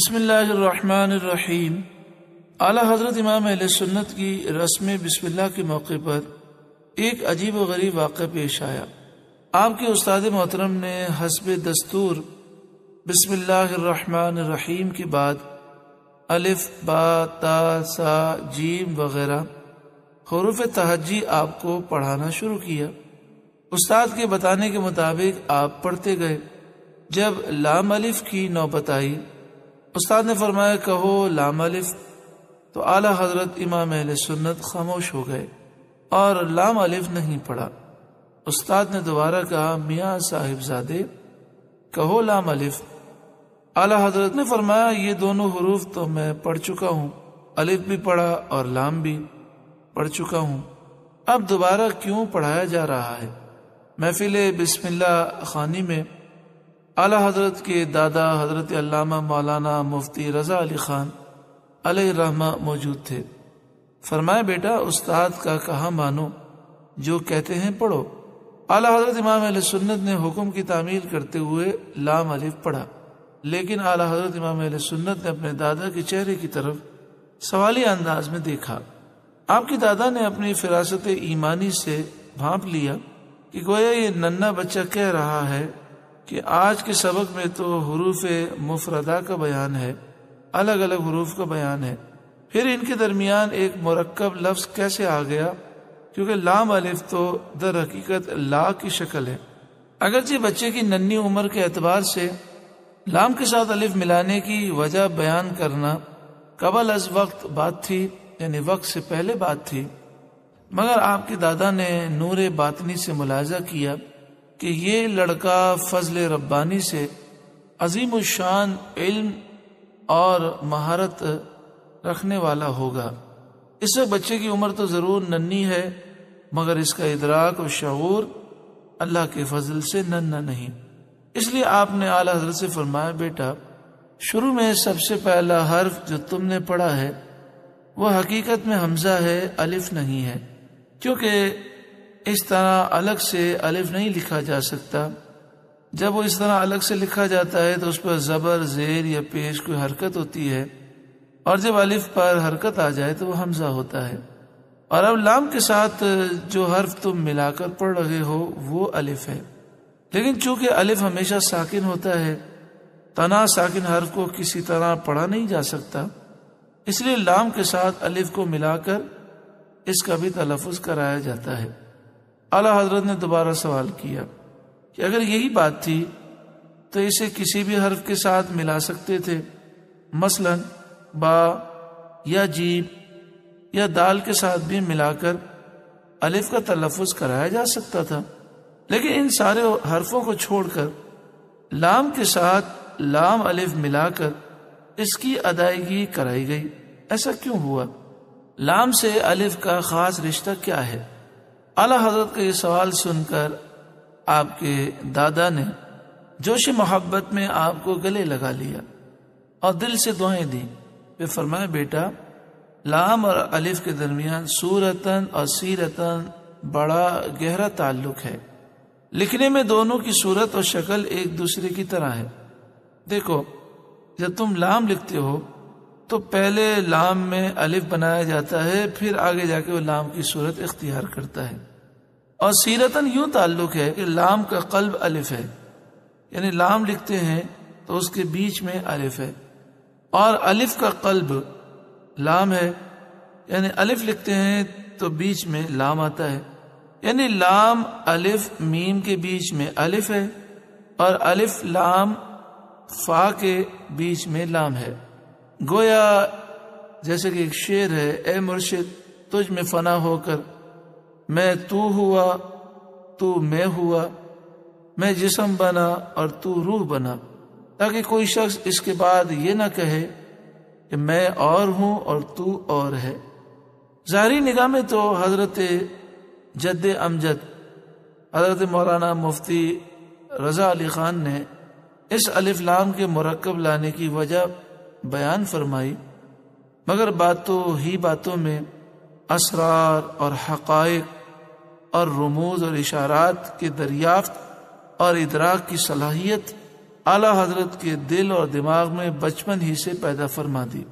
بسم اللہ الرحمن الرحیم اعلیٰ حضرت امام علیہ سنت کی رسم بسم اللہ کے موقع پر ایک عجیب و غریب واقعہ پیش آیا آپ کے استاد محترم نے حسب دستور بسم اللہ الرحمن الرحیم کے بعد الف با تا سا جیم وغیرہ حروف تحجی آپ کو پڑھانا شروع کیا استاد کے بتانے کے مطابق آپ پڑھتے گئے جب لام الف کی نوبت آئی استاد نے فرمایا کہو لام الف تو اعلی حضرت امام اہل سنت خاموش ہو گئے اور لام الف نہیں پڑھا استاد نے دوبارہ کہا میاں صاحب زادے کہو لام الف اعلی حضرت نے فرمایا یہ دونوں حروف تو میں پڑھ چکا ہوں الف بھی پڑھا اور لام بھی پڑھ چکا ہوں اب دوبارہ کیوں پڑھایا جا رہا ہے محفل بسم اللہ خانی میں اعلی حضرت کے دادا حضرت علامہ مولانا مفتی رضا علی خان علیہ رحمہ موجود تھے فرمائے بیٹا استاد کا کہا مانو جو کہتے ہیں پڑھو اعلی حضرت امام علیہ سنت نے حکم کی تعمیر کرتے ہوئے لام علیف پڑھا لیکن اعلی حضرت امام علیہ سنت نے اپنے دادا کے چہرے کی طرف سوالی انداز میں دیکھا آپ کی دادا نے اپنی فراست ایمانی سے بھانپ لیا کہ گویا یہ ننا بچہ کہہ رہا ہے کہ آج کے سبق میں تو حروف مفردہ کا بیان ہے الگ الگ حروف کا بیان ہے پھر ان کے درمیان ایک مرکب لفظ کیسے آ گیا کیونکہ لام الف تو در حقیقت لا کی شکل ہے اگرچہ بچے کی ننی عمر کے اعتبار سے لام کے ساتھ الف ملانے کی وجہ بیان کرنا قبل از وقت بات تھی یعنی وقت سے پہلے بات تھی مگر آپ کے دادا نے نور باطنی سے ملازہ کیا کہ یہ لڑکا فضل ربانی سے عظیم الشان علم اور مہارت رکھنے والا ہوگا اس اسے بچے کی عمر تو ضرور ننی ہے مگر اس کا ادراک و شعور اللہ کے فضل سے ننہ نہیں اس لیے آپ نے اعلیٰ سے فرمایا بیٹا شروع میں سب سے پہلا حرف جو تم نے پڑھا ہے وہ حقیقت میں حمزہ ہے الف نہیں ہے کیونکہ اس طرح الگ سے الف نہیں لکھا جا سکتا جب وہ اس طرح الگ سے لکھا جاتا ہے تو اس پر زبر زیر یا پیش کوئی حرکت ہوتی ہے اور جب الف پر حرکت آ جائے تو وہ حمزہ ہوتا ہے اور اب لام کے ساتھ جو حرف تم ملا کر پڑھ رہے ہو وہ الف ہے لیکن چونکہ الف ہمیشہ ساکن ہوتا ہے تنا ساکن حرف کو کسی طرح پڑھا نہیں جا سکتا اس لیے لام کے ساتھ الف کو ملا کر اس کا بھی تلفظ کرایا جاتا ہے اعلیٰ حضرت نے دوبارہ سوال کیا کہ اگر یہی بات تھی تو اسے کسی بھی حرف کے ساتھ ملا سکتے تھے مثلا با یا جیب یا دال کے ساتھ بھی ملا کر الف کا تلفظ کرایا جا سکتا تھا لیکن ان سارے حرفوں کو چھوڑ کر لام کے ساتھ لام الف ملا کر اس کی ادائیگی کرائی گئی ایسا کیوں ہوا لام سے الف کا خاص رشتہ کیا ہے اعلی حضرت کا یہ سوال سن کر آپ کے دادا نے جوش محبت میں آپ کو گلے لگا لیا اور دل سے دعائیں دیں پھر فرمایا بیٹا لام اور الف کے درمیان سورتن اور سیرتن بڑا گہرا تعلق ہے لکھنے میں دونوں کی صورت اور شکل ایک دوسرے کی طرح ہے دیکھو جب تم لام لکھتے ہو تو پہلے لام میں الف بنایا جاتا ہے پھر آگے جا کے وہ لام کی صورت اختیار کرتا ہے اور سیرتن یوں تعلق ہے کہ لام کا قلب الف ہے یعنی لام لکھتے ہیں تو اس کے بیچ میں الف ہے اور الف کا قلب لام ہے یعنی الف لکھتے ہیں تو بیچ میں لام آتا ہے یعنی لام الف میم کے بیچ میں الف ہے اور الف لام فا کے بیچ میں لام ہے گویا جیسے کہ ایک شعر ہے اے مرشد تجھ میں فنا ہو کر میں تو ہوا تو میں ہوا میں جسم بنا اور تو روح بنا تاکہ کوئی شخص اس کے بعد یہ نہ کہے کہ میں اور ہوں اور تو اور ہے ظاہری نگاہ میں تو حضرت جد امجد حضرت مولانا مفتی رضا علی خان نے اس الف لام کے مرکب لانے کی وجہ بیان فرمائی مگر باتوں ہی باتوں میں اسرار اور حقائق اور رموز اور اشارات کے دریافت اور ادراک کی صلاحیت اعلی حضرت کے دل اور دماغ میں بچپن ہی سے پیدا فرما دی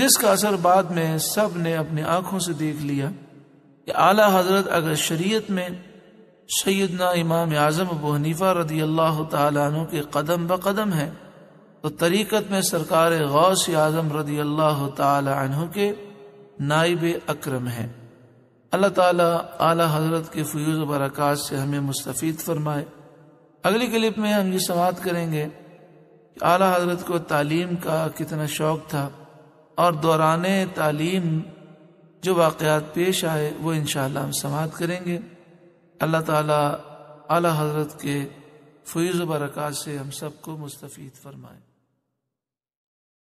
جس کا اثر بعد میں سب نے اپنی آنکھوں سے دیکھ لیا کہ اعلی حضرت اگر شریعت میں سیدنا امام اعظم ابو حنیفہ رضی اللہ تعالیٰ عنہ کے قدم بقدم ہیں تو طریقت میں سرکار غوث اعظم رضی اللہ تعالی عنہ کے نائب اکرم ہیں اللہ تعالیٰ اعلی حضرت کے فیوز و برکات سے ہمیں مستفید فرمائے اگلی کلپ میں ہم یہ سماعت کریں گے کہ اعلی حضرت کو تعلیم کا کتنا شوق تھا اور دوران تعلیم جو واقعات پیش آئے وہ انشاءاللہ ہم سماعت کریں گے اللہ تعالیٰ اعلی حضرت کے فیض و برکات سے ہم سب کو مستفید فرمائے